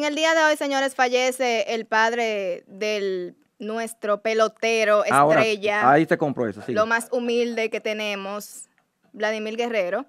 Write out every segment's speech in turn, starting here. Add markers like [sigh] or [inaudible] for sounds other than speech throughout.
En el día de hoy, señores, fallece el padre del nuestro pelotero ah, estrella. ahí eso, sí. Lo más humilde que tenemos, Vladimir Guerrero.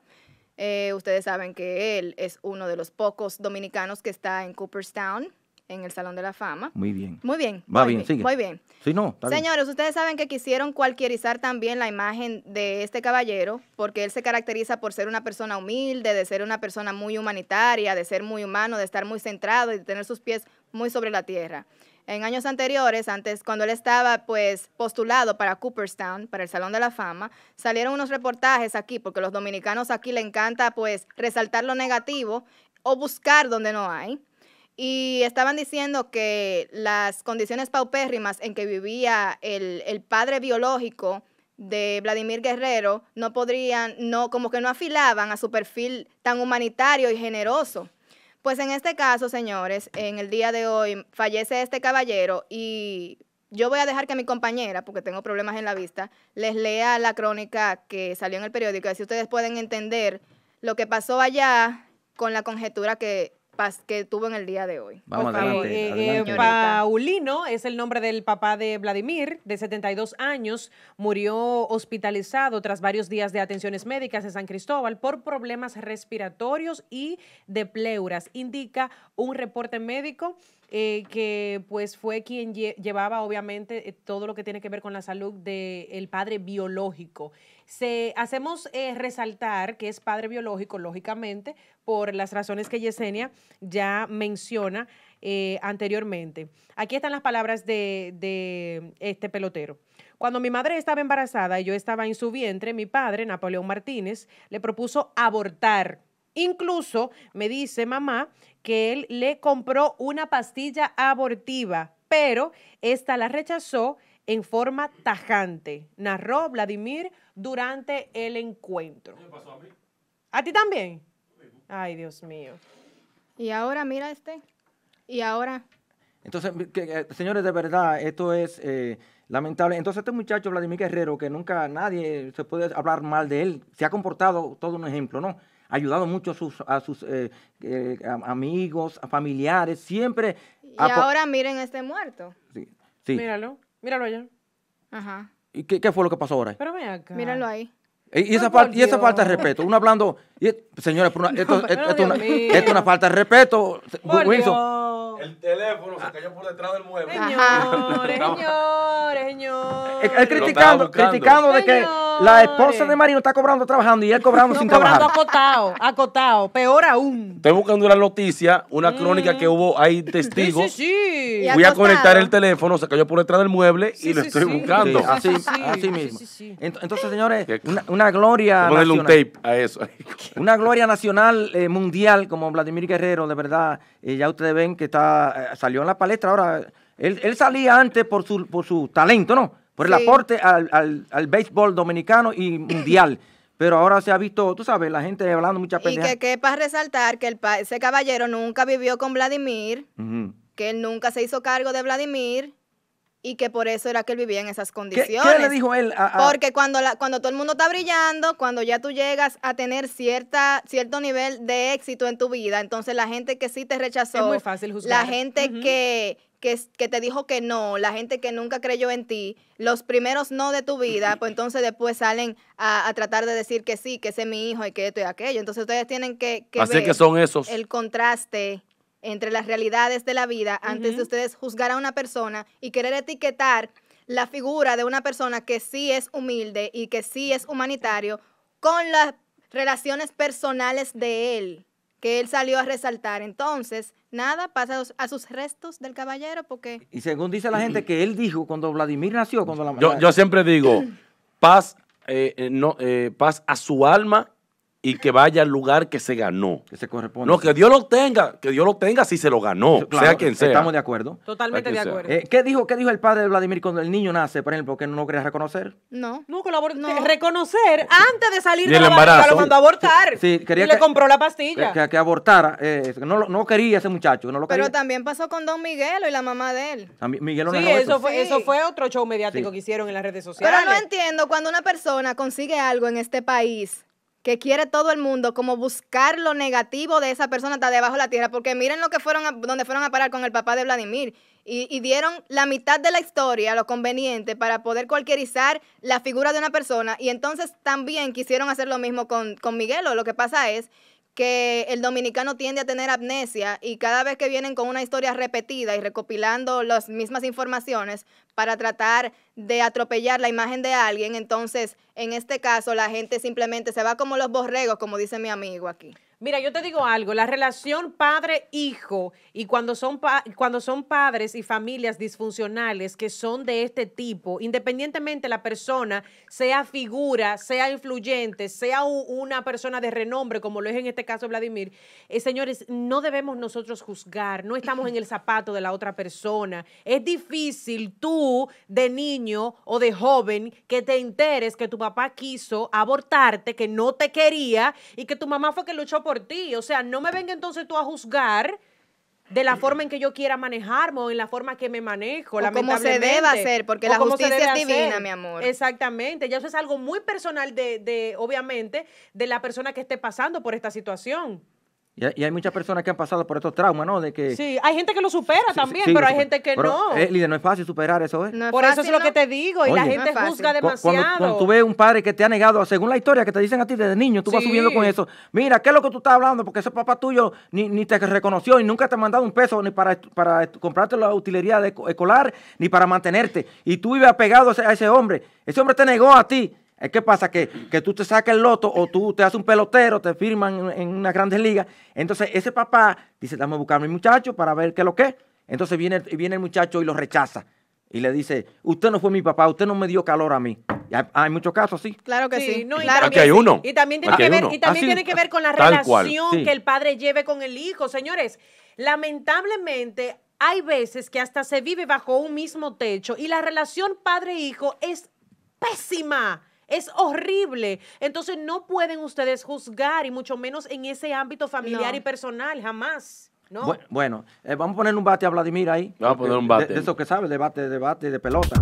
Eh, ustedes saben que él es uno de los pocos dominicanos que está en Cooperstown en el Salón de la Fama. Muy bien. Muy bien. Va muy bien, sigue. Muy bien. Sí, no, Señores, ustedes saben que quisieron cualquierizar también la imagen de este caballero, porque él se caracteriza por ser una persona humilde, de ser una persona muy humanitaria, de ser muy humano, de estar muy centrado y de tener sus pies muy sobre la tierra. En años anteriores, antes cuando él estaba pues postulado para Cooperstown, para el Salón de la Fama, salieron unos reportajes aquí, porque los dominicanos aquí le encanta pues resaltar lo negativo o buscar donde no hay. Y estaban diciendo que las condiciones paupérrimas en que vivía el, padre biológico de Vladimir Guerrero no podrían, no, como que no afilaban a su perfil tan humanitario y generoso. Pues en este caso, señores, en el día de hoy fallece este caballero y yo voy a dejar que mi compañera, porque tengo problemas en la vista, les lea la crónica que salió en el periódico, así ustedes pueden entender lo que pasó allá con la conjetura que que tuvo en el día de hoy. Eh, eh, eh, Paulino es el nombre del papá de Vladimir, de 72 años, murió hospitalizado tras varios días de atenciones médicas en San Cristóbal por problemas respiratorios y de pleuras, indica un reporte médico eh, que pues fue quien llevaba obviamente eh, todo lo que tiene que ver con la salud del padre biológico. Se, hacemos eh, resaltar que es padre biológico, lógicamente, por las razones que Yesenia ya menciona anteriormente. Aquí están las palabras de, de este pelotero. Cuando mi madre estaba embarazada y yo estaba en su vientre, mi padre, Napoleón Martínez, le propuso abortar Incluso me dice mamá que él le compró una pastilla abortiva, pero esta la rechazó en forma tajante, narró Vladimir durante el encuentro. ¿Qué pasó a mí? ¿A ti también? Ay, Dios mío. Y ahora, mira este. Y ahora. Entonces, eh, señores, de verdad, esto es eh, lamentable. Entonces, este muchacho, Vladimir Guerrero, que nunca nadie se puede hablar mal de él, se ha comportado todo un ejemplo, ¿no? ayudado mucho a sus, a sus eh, eh, amigos, a familiares, siempre. Y ahora miren este muerto. Sí, sí. Míralo, míralo allá. Ajá. ¿Y qué, fue lo que pasó ahora? Pero acá. Míralo ahí. Y esa, falta, y esa falta de respeto. Uno hablando, y, señores, esto, es una falta de respeto. El teléfono se cayó por detrás del mueble. Señores, señores, señores. Él criticando, criticando de que la esposa de Marino está cobrando trabajando y él cobrando sin sin cobrando trabajar. acotado, acotado, peor aún. Estoy buscando una noticia, una mm. crónica que hubo, hay testigos. Sí, sí, Voy a conectar el teléfono, se cayó por detrás del mueble y lo estoy buscando. así, así mismo. Entonces, señores, una una gloria. a eso. [laughs] una gloria nacional, eh, mundial, como Vladimir Guerrero, de verdad. Eh, ya ustedes ven que está eh, salió en la palestra ahora. Él, salía antes por su, por su talento, ¿no? Por el aporte al, al, al béisbol dominicano y [coughs] mundial. pero ahora se ha visto, tú sabes, la gente hablando mucha pendeja. Y que, que para resaltar que el, ese caballero nunca vivió con Vladimir, que él nunca se hizo cargo de Vladimir, y que por eso era que él vivía en esas condiciones. ¿Qué, le dijo él? Porque cuando, la, cuando todo el mundo está brillando, cuando ya tú llegas a tener cierta, cierto nivel de éxito en tu vida, entonces la gente que sí te rechazó, la gente que, que, te dijo que no, la gente que nunca creyó en ti, los primeros no de tu vida, pues entonces después salen a, a tratar de decir que sí, que ese es mi hijo y que esto y aquello. Entonces ustedes tienen que, que Así que son esos. el contraste entre las realidades de la vida antes de ustedes juzgar a una persona y querer etiquetar la figura de una persona que sí es humilde y que sí es humanitario con las relaciones personales de él, que él salió a resaltar. Entonces, nada pasa a sus restos del caballero porque... Y según dice la gente que él dijo cuando Vladimir nació, cuando la... Yo, yo siempre digo, [clears throat] paz, eh, eh, no, eh, paz a su alma y que vaya al lugar que se ganó. Que se corresponde. No, que Dios lo tenga, que Dios lo tenga si se lo ganó, sea quien sea. Estamos de acuerdo. Totalmente de acuerdo. Eh, ¿qué, dijo, ¿Qué dijo el padre de Vladimir cuando el niño nace, por ejemplo, que no lo quería reconocer? No. No, no. reconocer antes de salir del de embarazo. Lo mandó a abortar. Sí, quería que, le compró la pastilla. Que, abortara. Eh, no, no quería ese muchacho, no lo quería. Pero también pasó con Don Miguelo y la mamá de él. Miguel no sí, eso, Fue, eso fue otro show mediático que hicieron en las redes sociales. Pero no entiendo, cuando una persona consigue algo en este país que quiere todo el mundo, como buscar lo negativo de esa persona hasta debajo de la tierra, porque miren lo que fueron donde fueron a parar con el papá de Vladimir y, dieron la mitad de la historia, lo conveniente, para poder cualquierizar la figura de una persona y entonces también quisieron hacer lo mismo con, con Miguel, o lo que pasa es que el dominicano tiende a tener amnesia y cada vez que vienen con una historia repetida y recopilando las mismas informaciones para tratar de atropellar la imagen de alguien, entonces en este caso la gente simplemente se va como los borregos, como dice mi amigo aquí. Mira, yo te digo algo, la relación padre-hijo y cuando son, cuando son padres y familias disfuncionales que son de este tipo, independientemente la persona sea figura, sea influyente, sea una persona de renombre, como lo es en este caso Vladimir, eh, señores, no debemos nosotros juzgar, no estamos en el zapato de la otra persona. Es difícil tú de niño o de joven que te enteres que tu papá quiso abortarte, que no te quería y que tu mamá fue que luchó por ti. O sea, no me venga entonces tú a juzgar de la forma en que yo quiera manejarme o en la forma que me manejo, Como se debe hacer, porque la justicia es divina, mi amor. Exactamente, ya eso es algo muy personal de, de, obviamente, de la persona que esté pasando por esta situación. Y hay muchas personas que han pasado por estos traumas, ¿no? De que, sí, hay gente que lo supera también, pero hay gente que no. Eh, no es fácil superar eso, ¿eh? por eso es lo que te digo, y la gente juzga demasiado. Cuando, tú ves un padre que te ha negado, según la historia que te dicen a ti desde niño, tú vas subiendo con eso. Mira, ¿qué es lo que tú estás hablando? Porque ese papá tuyo ni, ni te reconoció y nunca te ha mandado un peso ni para, para comprarte la utilería de escolar, ni para mantenerte. Y tú ibas pegado a ese hombre. Ese hombre te negó a ti. Es que pasa que, tú te sacas el loto o tú te haces un pelotero, te firman en, una unas grandes ligas. Entonces ese papá dice, dame a buscar a mi muchacho para ver qué es lo que es. Entonces viene, viene el muchacho y lo rechaza. Y le dice, usted no fue mi papá, usted no me dio calor a mí. Hay, hay, muchos casos, sí. Claro que sí. y Aquí hay uno. Y también tiene, que ver, con la relación que el padre lleve con el hijo. Señores, lamentablemente hay veces que hasta se vive bajo un mismo techo y la relación padre-hijo es pésima. Es horrible. Entonces no pueden ustedes juzgar y mucho menos en ese ámbito familiar y personal, jamás. No. Bueno, eh, vamos a poner un bate a Vladimir ahí. Vamos a poner un bate. De, que sabe, debate debate de pelota.